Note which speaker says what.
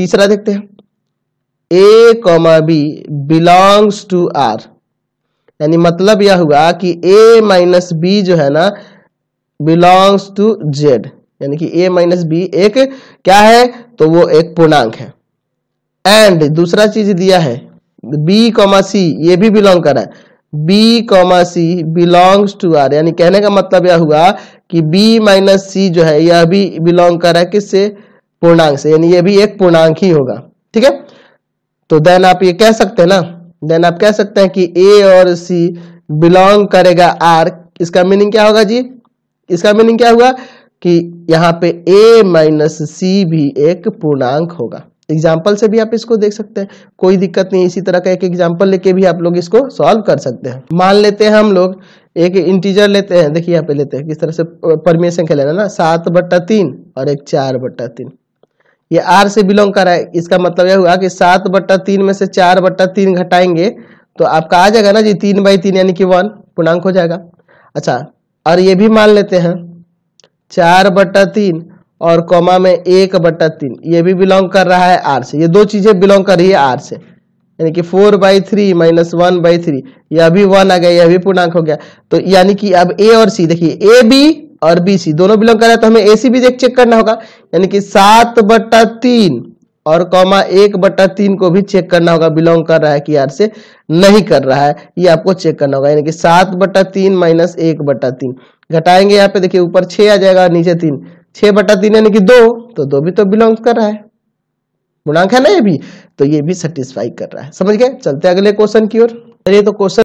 Speaker 1: तीसरा देखते हैं A comma B belongs to R यानी मतलब यह हुआ कि ए माइनस बी जो है ना बिलोंग्स टू जेड यानी कि ए माइनस बी एक क्या है तो वो एक पूर्णांक है एंड दूसरा चीज दिया है बी कॉमा सी ये भी बिलोंग करा है B comma C belongs to R यानी कहने का मतलब यह हुआ कि बी माइनस सी जो है यह भी बिलोंग करा है किससे पूर्णांक से यानी ये भी एक पूर्णांक ही होगा ठीक है तो देन आप ये कह सकते हैं ना देन आप कह सकते हैं कि ए और सी बिलोंग करेगा आर इसका मीनिंग क्या होगा जी इसका मीनिंग क्या हुआ कि यहाँ पे ए माइनस सी भी एक पूर्णांक होगा एग्जाम्पल से भी आप इसको देख सकते हैं कोई दिक्कत नहीं इसी तरह का एक एग्जाम्पल लेके भी आप लोग इसको सॉल्व कर सकते हैं मान लेते हैं हम लोग एक इंटीजर लेते हैं देखिए यहाँ पे लेते हैं किस तरह से परमिशन खेलेगा ना सात बट्टा तीन और एक चार बट्टा तीन ये आर से बिलोंग कर रहा है इसका मतलब यह हुआ कि सात बट्टा तीन में से चार बट्टा तीन घटाएंगे तो आपका आ जाएगा ना जी तीन बाई तीन यानी कि वन पूर्णांक हो जाएगा अच्छा और ये भी मान लेते हैं चार बट्टा तीन और कॉमा में एक बट्टा तीन ये भी बिलोंग कर रहा है आर से ये दो चीज़ें बिलोंग कर रही है आर से यानी कि four by three minus one by three यह भी वन आ गया यह भी पूर्णांक हो गया तो यानी कि अब ए और सी देखिए ए बी और बीसी दोनों बिलोंग कर रहा है तो हमें ए सी भी चेक करना होगा यानी कि सात बट्टा तीन और कॉमा एक बट्टा तीन को भी चेक करना होगा बिलोंग कर रहा है कि आर से नहीं कर रहा है ये आपको चेक करना होगा यानी कि सात बट्टा तीन माइनस एक बट्टा तीन घटाएंगे यहाँ पे देखिए ऊपर छह आ जाएगा नीचे तीन छः बट्टा तीन यानी कि दो तो दो भी तो बिलोंग कर रहा है गुणांक है ना ये भी तो ये भी सेटिस्फाई कर रहा है समझ गए चलते अगले क्वेश्चन की ओर तो क्वेश्चन